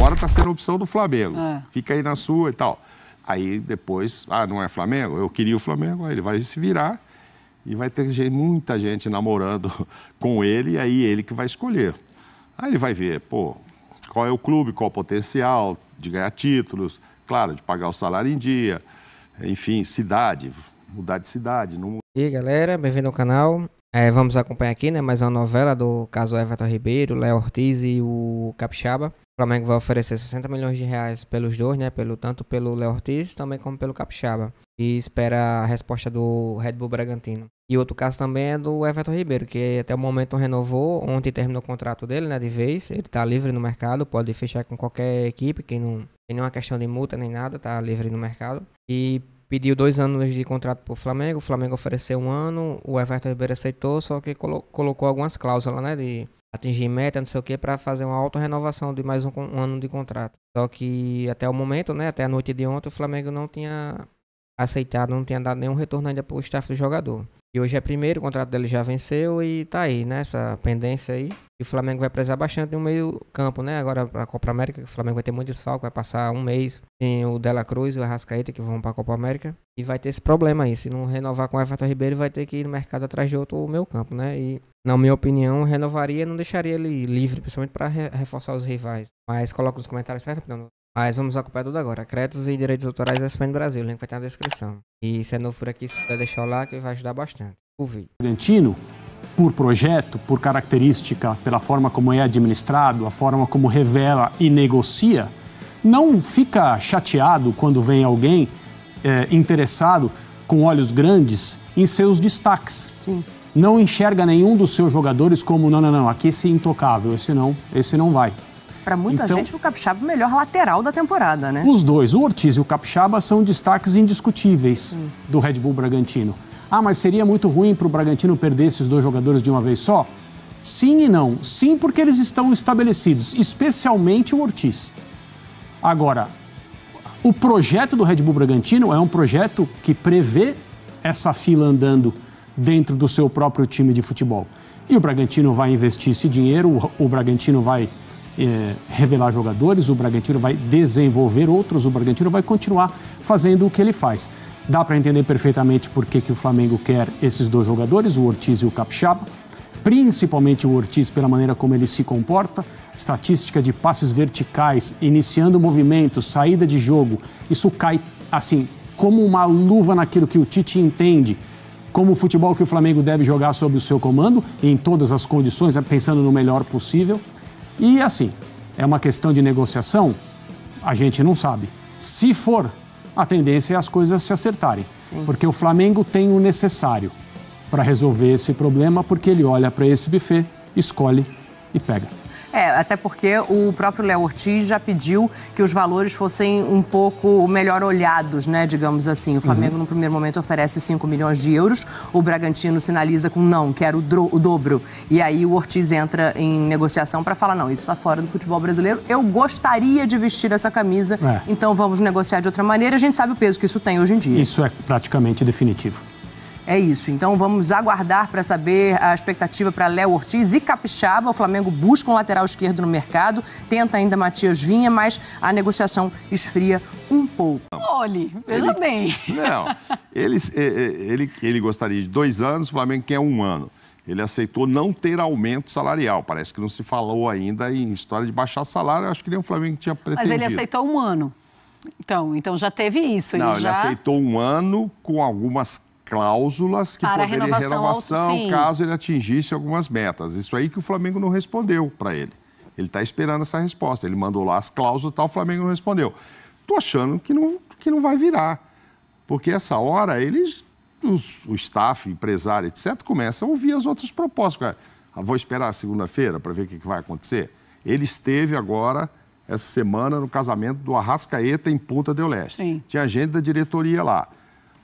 agora está sendo opção do Flamengo. É. Fica aí na sua e tal. Aí depois, ah, não é Flamengo? Eu queria o Flamengo, aí ele vai se virar e vai ter gente, muita gente namorando com ele, e aí ele que vai escolher. Aí ele vai ver, pô, qual é o clube, qual o potencial de ganhar títulos, claro, de pagar o salário em dia, enfim, cidade, mudar de cidade. Não... E aí, galera, bem-vindo ao canal. É, vamos acompanhar aqui, né? Mais uma novela do caso Everton Ribeiro, Léo Ortiz e o Capixaba. O Flamengo vai oferecer 60 milhões de reais pelos dois, né? Pelo, tanto pelo Léo Ortiz também como pelo Capixaba. E espera a resposta do Red Bull Bragantino. E outro caso também é do Everton Ribeiro, que até o momento renovou. Ontem terminou o contrato dele, né? De vez. Ele tá livre no mercado, pode fechar com qualquer equipe, que não tem nenhuma é questão de multa nem nada, tá livre no mercado. E pediu dois anos de contrato para o Flamengo, o Flamengo ofereceu um ano, o Everton Ribeiro aceitou, só que colo colocou algumas cláusulas, né, de atingir meta, não sei o que, para fazer uma auto-renovação de mais um, um, ano de contrato. Só que até o momento, né, até a noite de ontem, o Flamengo não tinha aceitado, não tinha dado nenhum retorno ainda para o staff do jogador. E hoje é primeiro, o contrato dele já venceu e tá aí, né? Essa pendência aí. E o Flamengo vai precisar bastante no meio campo, né? Agora para a Copa América, o Flamengo vai ter muito salto, vai passar um mês. Tem o Dela Cruz e o Arrascaeta que vão para a Copa América. E vai ter esse problema aí. Se não renovar com o Everton Ribeiro, vai ter que ir no mercado atrás de outro meio campo, né? E, na minha opinião, renovaria não deixaria ele livre, principalmente para re reforçar os rivais. Mas coloca nos comentários certo, não, mas vamos ocupar tudo agora. Créditos e direitos autorais é SPN Brasil. O link vai estar na descrição. E se é novo por aqui, se puder deixar o like, vai ajudar bastante. O vídeo. Bragantino, por projeto, por característica, pela forma como é administrado, a forma como revela e negocia, não fica chateado quando vem alguém é, interessado com olhos grandes em seus destaques. Sim. Não enxerga nenhum dos seus jogadores como, não, não, não, aqui esse é intocável, esse não, esse não vai para muita então, gente, o Capixaba é o melhor lateral da temporada, né? Os dois, o Ortiz e o Capixaba, são destaques indiscutíveis hum. do Red Bull Bragantino. Ah, mas seria muito ruim para o Bragantino perder esses dois jogadores de uma vez só? Sim e não. Sim, porque eles estão estabelecidos, especialmente o Ortiz. Agora, o projeto do Red Bull Bragantino é um projeto que prevê essa fila andando dentro do seu próprio time de futebol. E o Bragantino vai investir esse dinheiro, o Bragantino vai é, revelar jogadores, o Bragantino vai desenvolver outros, o Bragantino vai continuar fazendo o que ele faz. Dá para entender perfeitamente por que, que o Flamengo quer esses dois jogadores, o Ortiz e o Capixaba, principalmente o Ortiz pela maneira como ele se comporta, estatística de passes verticais, iniciando movimento, saída de jogo, isso cai assim como uma luva naquilo que o Tite entende como o futebol que o Flamengo deve jogar sob o seu comando, em todas as condições, pensando no melhor possível. E assim, é uma questão de negociação? A gente não sabe. Se for, a tendência é as coisas se acertarem. Sim. Porque o Flamengo tem o necessário para resolver esse problema, porque ele olha para esse buffet, escolhe e pega. É, até porque o próprio Léo Ortiz já pediu que os valores fossem um pouco melhor olhados, né? Digamos assim. O Flamengo, uhum. no primeiro momento, oferece 5 milhões de euros. O Bragantino sinaliza com não, quero o, o dobro. E aí o Ortiz entra em negociação para falar: não, isso está fora do futebol brasileiro. Eu gostaria de vestir essa camisa, é. então vamos negociar de outra maneira. A gente sabe o peso que isso tem hoje em dia. Isso é praticamente definitivo. É isso. Então vamos aguardar para saber a expectativa para Léo Ortiz e Capixaba. O Flamengo busca um lateral esquerdo no mercado, tenta ainda Matias Vinha, mas a negociação esfria um pouco. Olhe, veja ele, bem. Não, ele, é, é, ele, ele gostaria de dois anos, o Flamengo quer um ano ele aceitou não ter aumento salarial. Parece que não se falou ainda em história de baixar salário, acho que nem o Flamengo tinha pretendido. Mas ele aceitou um ano. Então, então já teve isso. Não, ele, já... ele aceitou um ano com algumas cláusulas que para poderia renovação, renovação caso ele atingisse algumas metas. Isso aí que o Flamengo não respondeu para ele. Ele está esperando essa resposta. Ele mandou lá as cláusulas e tal, o Flamengo não respondeu. Estou achando que não, que não vai virar, porque essa hora eles, os, o staff, empresário, etc., começam a ouvir as outras propostas. Ah, vou esperar segunda-feira para ver o que, que vai acontecer. Ele esteve agora essa semana no casamento do Arrascaeta em Punta del Leste. Sim. Tinha gente da diretoria lá.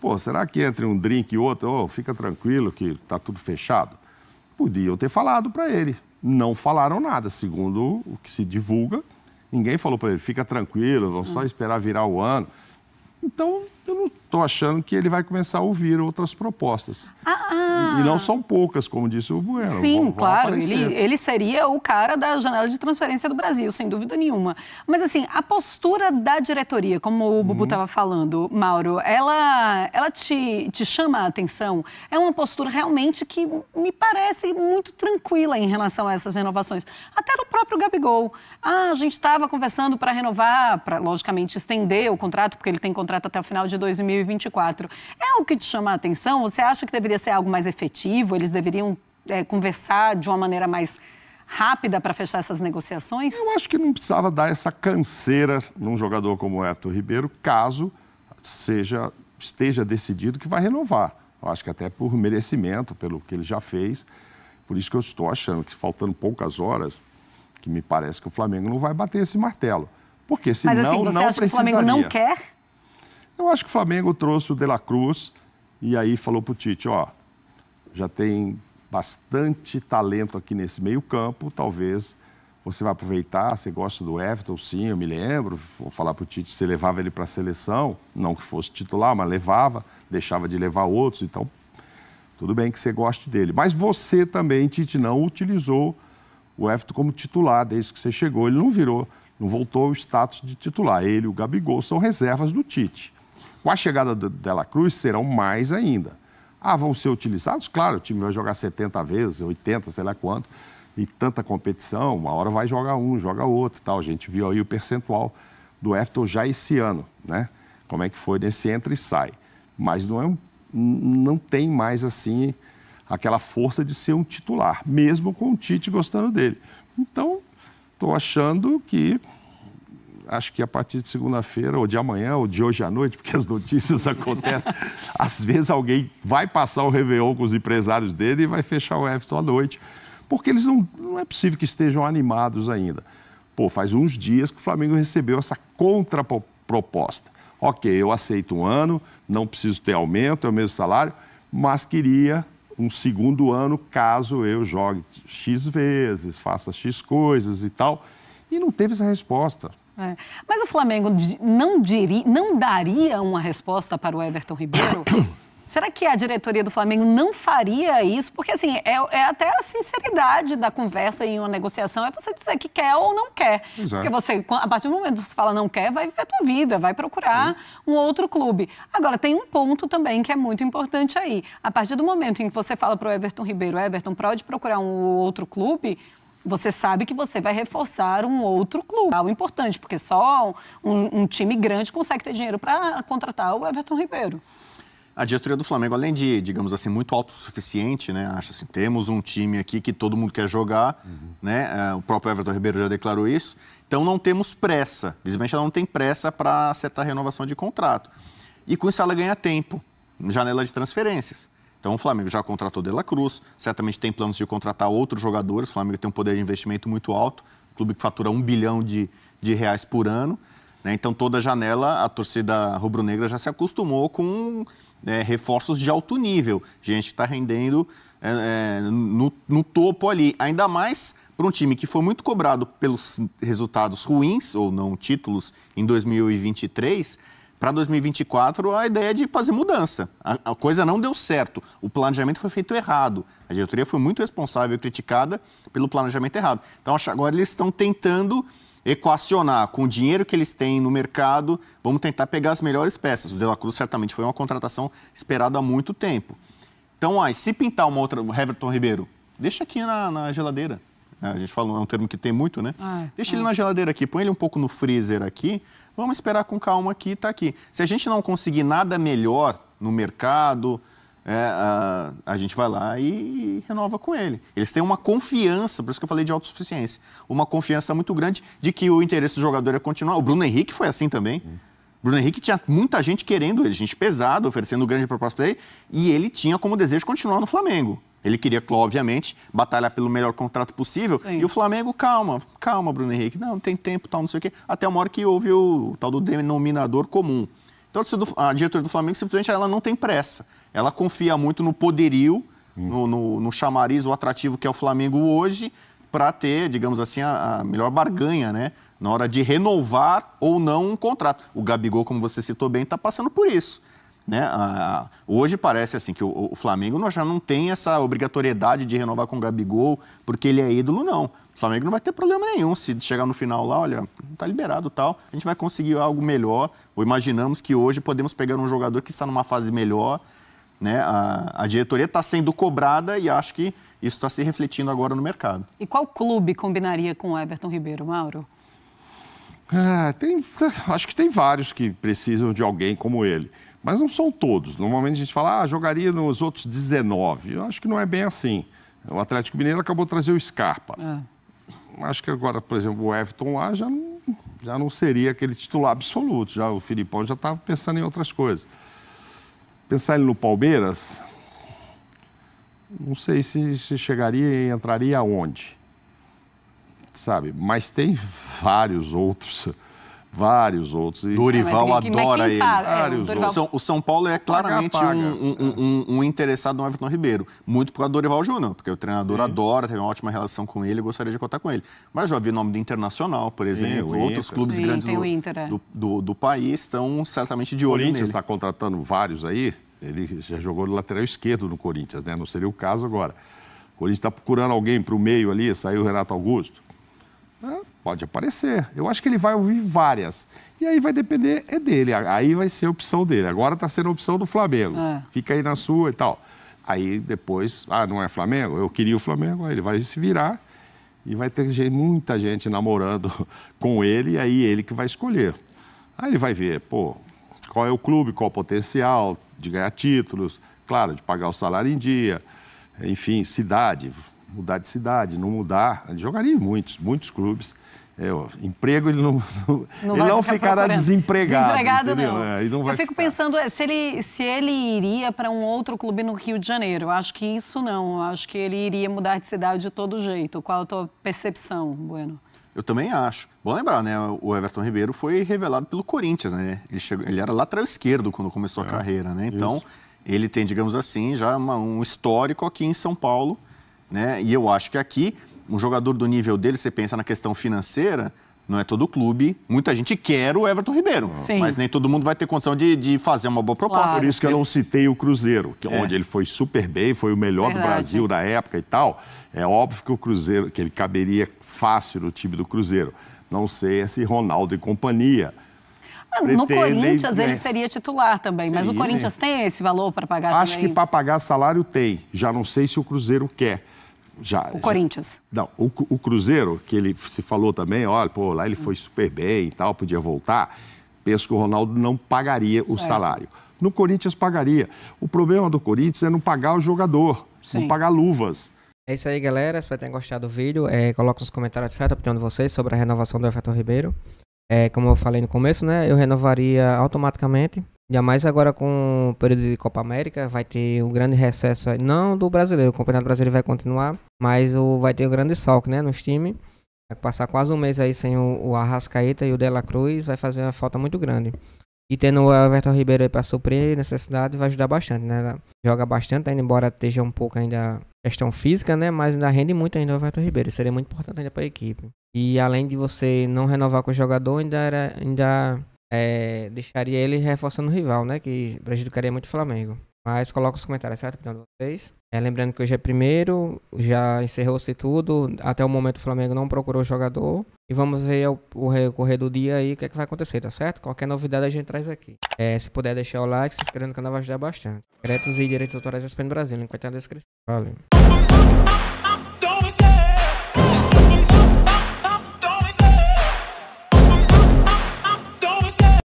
Pô, será que entre um drink e outro, oh, fica tranquilo que está tudo fechado? Podiam ter falado para ele. Não falaram nada, segundo o que se divulga. Ninguém falou para ele, fica tranquilo, vamos só esperar virar o ano. Então, eu não estou achando que ele vai começar a ouvir outras propostas. Ah, e, e não ah. são poucas, como disse o Bueno. Sim, vão, claro. ele, ele seria o cara da janela de transferência do Brasil, sem dúvida nenhuma. Mas, assim, a postura da diretoria, como o Bubu estava uhum. hum. falando, Mauro, ela, ela te, te chama a atenção? É uma postura realmente que me parece muito tranquila em relação a essas renovações. Até o próprio Gabigol. Ah, a gente estava conversando para renovar, para, logicamente, estender o contrato, porque ele tem contrato até o final de de 2024. É o que te chama a atenção? Você acha que deveria ser algo mais efetivo? Eles deveriam é, conversar de uma maneira mais rápida para fechar essas negociações? Eu acho que não precisava dar essa canseira num jogador como o Everton Ribeiro, caso seja esteja decidido que vai renovar. Eu acho que até por merecimento, pelo que ele já fez. Por isso que eu estou achando que faltando poucas horas, que me parece que o Flamengo não vai bater esse martelo. Porque senão Mas, assim, você não acha precisaria. Que o Flamengo não quer? Eu acho que o Flamengo trouxe o De La Cruz e aí falou para o Tite, ó, já tem bastante talento aqui nesse meio campo, talvez você vai aproveitar, você gosta do Everton, sim, eu me lembro, vou falar para o Tite, você levava ele para a seleção, não que fosse titular, mas levava, deixava de levar outros, então tudo bem que você goste dele. Mas você também, Tite, não utilizou o Everton como titular desde que você chegou, ele não virou, não voltou ao status de titular, ele e o Gabigol são reservas do Tite. Com a chegada do Dela Cruz, serão mais ainda. Ah, vão ser utilizados? Claro, o time vai jogar 70 vezes, 80, sei lá quanto, e tanta competição, uma hora vai jogar um, joga outro tal. A gente viu aí o percentual do Everton já esse ano, né? Como é que foi nesse entra e sai. Mas não, é um, não tem mais assim aquela força de ser um titular, mesmo com o Tite gostando dele. Então, estou achando que acho que a partir de segunda-feira, ou de amanhã, ou de hoje à noite, porque as notícias acontecem. às vezes alguém vai passar o Réveillon com os empresários dele e vai fechar o Everton à noite. Porque eles não. Não é possível que estejam animados ainda. Pô, faz uns dias que o Flamengo recebeu essa contraproposta. Ok, eu aceito um ano, não preciso ter aumento, é o mesmo salário, mas queria um segundo ano caso eu jogue X vezes, faça X coisas e tal. E não teve essa resposta. É. Mas o Flamengo não, diri, não daria uma resposta para o Everton Ribeiro? Será que a diretoria do Flamengo não faria isso? Porque, assim, é, é, até a sinceridade da conversa em uma negociação, é você dizer que quer ou não quer. Exato. Porque você, a partir do momento que você fala não quer, vai viver a tua vida, vai procurar Sim. um outro clube. Agora, tem um ponto também que é muito importante aí. A partir do momento em que você fala para o Everton Ribeiro, Everton, pode procurar um outro clube, você sabe que você vai reforçar um outro clube. É algo importante, porque só um, um time grande consegue ter dinheiro para contratar o Everton Ribeiro. A diretoria do Flamengo, além de, digamos assim, muito autossuficiente, né? Acha assim, temos um time aqui que todo mundo quer jogar, uhum. né? É, o próprio Everton Ribeiro já declarou isso. Então não temos pressa. Visivelmente ela não tem pressa para acertar a renovação de contrato. E com isso ela ganha tempo, janela de transferências. Então o Flamengo já contratou De La Cruz, certamente tem planos de contratar outros jogadores. O Flamengo tem um poder de investimento muito alto, clube que fatura um bilhão de, de reais por ano. Né? Então toda janela a torcida rubro-negra já se acostumou com é, reforços de alto nível, gente que está rendendo é, é, no, no, topo ali. Ainda mais para um time que foi muito cobrado pelos resultados ruins ou não títulos em 2023 para 2024, a ideia é de fazer mudança. A, a, coisa não deu certo. O planejamento foi feito errado. A diretoria foi muito responsável e criticada pelo planejamento errado. Então, acho que agora eles estão tentando equacionar com o dinheiro que eles têm no mercado, vamos tentar pegar as melhores peças. O De La Cruz certamente foi uma contratação esperada há muito tempo. Então, ai, se pintar uma outra, o Everton Ribeiro, deixa aqui na, na geladeira. É, a gente fala, é um termo que tem muito, né? Ah, deixa ele na geladeira aqui, põe ele um pouco no freezer aqui, Vamos esperar com calma aqui e tá aqui. Se a gente não conseguir nada melhor no mercado, é, a, a, gente vai lá e, renova com ele. Eles têm uma confiança, por isso que eu falei de autossuficiência, uma confiança muito grande de que o interesse do jogador é continuar. O Bruno Henrique foi assim também. Hum. Bruno Henrique tinha muita gente querendo ele, gente pesada, oferecendo grande proposta para ele, e ele tinha como desejo continuar no Flamengo. Ele queria, obviamente, batalhar pelo melhor contrato possível. Sim. E o Flamengo, calma, calma, Bruno Henrique. Não, tem tempo, tal, não sei o quê. Até uma hora que houve o tal do denominador comum. Então, a diretora do Flamengo simplesmente ela não tem pressa. Ela confia muito no poderio, hum. no, no, no chamariz, o atrativo que é o Flamengo hoje, para ter, digamos assim, a, a melhor barganha, né? na hora de renovar ou não um contrato. O Gabigol, como você citou bem, está passando por isso. Né? Ah, hoje parece assim que o, o Flamengo não, já não tem essa obrigatoriedade de renovar com o Gabigol porque ele é ídolo, não. O Flamengo não vai ter problema nenhum se chegar no final lá, olha, está tá liberado tal, a gente vai conseguir algo melhor. Ou imaginamos que hoje podemos pegar um jogador que está numa fase melhor, né? A, a diretoria está sendo cobrada e acho que isso está se refletindo agora no mercado. E qual clube combinaria com o Everton Ribeiro, Mauro? Ah, tem, acho que tem vários que precisam de alguém como ele. Mas não são todos. Normalmente a gente fala, ah, jogaria nos outros 19. Eu acho que não é bem assim. O Atlético Mineiro acabou de trazer o Scarpa. É. Acho que agora, por exemplo, o Everton lá já não, já não seria aquele titular absoluto. Já O Filipão já estava pensando em outras coisas. Pensar ele no Palmeiras, não sei se, se chegaria e entraria aonde. Sabe? Mas tem vários outros vários outros. E... Durival adora ele. Paga, é, Dorival... São, o São Paulo é claramente paga, paga. Um, um, um, um, interessado no Everton Ribeiro, muito por causa do Dorival Júnior, porque o treinador Sim. adora, teve uma ótima relação com ele, gostaria de contar com ele. Mas já vi nome do Internacional, por exemplo, Sim, outros clubes Sim, grandes do, é. do, do, do, país estão certamente de olho O Corinthians está contratando vários aí, ele já jogou no lateral esquerdo no Corinthians, né? não seria o caso agora. O Corinthians está procurando alguém para o meio ali, saiu o Renato Augusto. É Pode aparecer. Eu acho que ele vai ouvir várias. E aí vai depender, é dele. Aí vai ser a opção dele. Agora está sendo a opção do Flamengo. É. Fica aí na sua e tal. Aí depois, ah, não é Flamengo? Eu queria o Flamengo. Aí ele vai se virar e vai ter muita gente namorando com ele. E aí ele que vai escolher. Aí ele vai ver, pô, qual é o clube, qual o potencial de ganhar títulos, claro, de pagar o salário em dia, enfim, cidade, mudar de cidade, não mudar. Jogaria em muitos, muitos clubes. Eu, é, emprego, ele não, não, ele não ficará desempregado. Desempregado, entendeu? não. É, não Eu fico ficar. pensando é, se ele, se ele iria para um outro clube no Rio de Janeiro. Acho que isso não. Acho que ele iria mudar de cidade de todo jeito. Qual a tua percepção, Bueno? Eu também acho. Bom lembrar, né? O Everton Ribeiro foi revelado pelo Corinthians, né? Ele, chegou, ele era lateral esquerdo quando começou é, a carreira, né? Então, isso. ele tem, digamos assim, já uma, um histórico aqui em São Paulo, né? E eu acho que aqui um jogador do nível dele, você pensa na questão financeira, não é todo clube. Muita gente quer o Everton Ribeiro, Sim. mas nem todo mundo vai ter condição de, de fazer uma boa proposta. Claro. Por isso que eu não citei o Cruzeiro, que é. onde ele foi super bem, foi o melhor Verdade. do Brasil na época e tal. É óbvio que o Cruzeiro, que ele caberia fácil no time do Cruzeiro. Não sei se Ronaldo e companhia. Ah, no Corinthians né? ele seria titular também, seria, mas o Corinthians tem esse valor para pagar Acho também. que para pagar salário tem. Já não sei se o Cruzeiro quer já. O Corinthians. Já, não, o, o, Cruzeiro, que ele se falou também, olha, pô, lá ele foi super bem e tal, podia voltar. Penso que o Ronaldo não pagaria o certo. salário. No Corinthians pagaria. O problema do Corinthians é não pagar o jogador, Sim. não pagar luvas. É isso aí, galera. Espero que tenham gostado do vídeo. É, coloque nos comentários certo a opinião de vocês sobre a renovação do Everton Ribeiro. É, como eu falei no começo, né? Eu renovaria automaticamente. Ainda mais agora com o período de Copa América, vai ter um grande recesso aí. Não do brasileiro, o Campeonato Brasileiro vai continuar, mas o, vai ter um grande salto, né, nos times. Vai passar quase um mês aí sem o, o Arrascaeta e o Dela Cruz, vai fazer uma falta muito grande. E tendo o Everton Ribeiro aí para suprir necessidade, vai ajudar bastante, né? Joga bastante ainda, embora esteja um pouco ainda questão física, né? Mas ainda rende muito ainda o Everton Ribeiro. Seria muito importante ainda para a equipe. E além de você não renovar com o jogador, ainda era, ainda é, deixaria ele reforçando o rival, né? Que prejudicaria muito o Flamengo. Mas coloca os comentários, certo? Opinião de vocês. É, lembrando que hoje é primeiro, já encerrou-se tudo. Até o momento o Flamengo não procurou jogador. E vamos ver o, o recorrer do dia aí o que, é que vai acontecer, tá certo? Qualquer novidade a gente traz aqui. É, se puder deixar o like, se inscrever no canal vai ajudar bastante. Créditos e direitos autorais da SPN Brasil, link vai estar na descrição. Valeu.